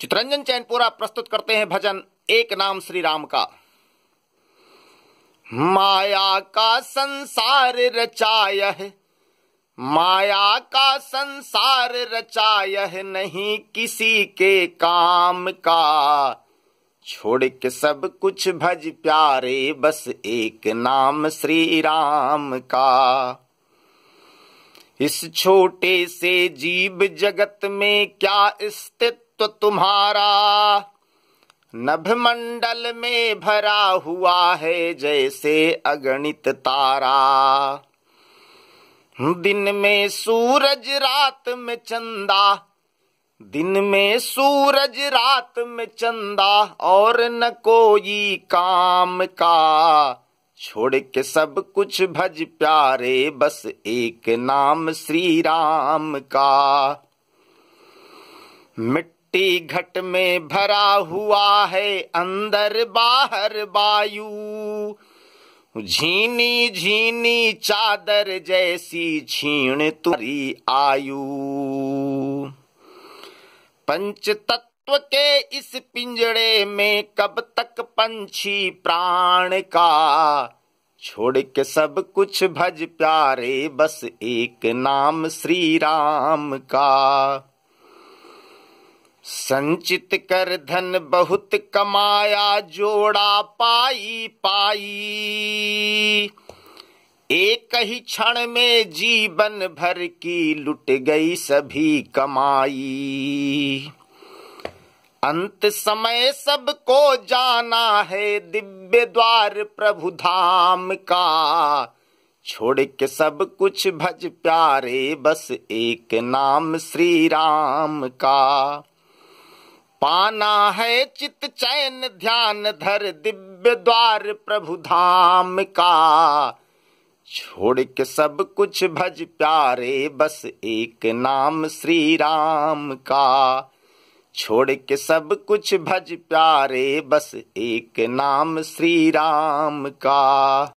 चितरंजन चैनपुरा प्रस्तुत करते हैं भजन एक नाम श्री राम का माया का संसार रचाय माया का संसार रचाय नहीं किसी के काम का छोड़ के सब कुछ भज प्यारे बस एक नाम श्री राम का इस छोटे से जीव जगत में क्या स्थित तत्व तो तुम्हारा मंडल में भरा हुआ है जैसे अगणित तारा दिन में सूरज रात में चंदा दिन में सूरज रात में चंदा और न कोई काम का छोड़ के सब कुछ भज प्यारे बस एक नाम श्री राम का मिट मिट्टी घट में भरा हुआ है अंदर बाहर वायु झीनी झीनी चादर जैसी छीण तुरी आयु पंच तत्व के इस पिंजड़े में कब तक पंछी प्राण का छोड़ के सब कुछ भज प्यारे बस एक नाम श्री राम का संचित कर धन बहुत कमाया जोड़ा पाई पाई एक ही क्षण में जीवन भर की लुट गई सभी कमाई अंत समय सबको जाना है दिव्य द्वार प्रभु धाम का छोड़ के सब कुछ भज प्यारे बस एक नाम श्री राम का पाना है चित चैन ध्यान धर दिव्य द्वार प्रभु धाम का छोड़ के सब कुछ भज प्यारे बस एक नाम श्री राम का छोड़ के सब कुछ भज प्यारे बस एक नाम श्री राम का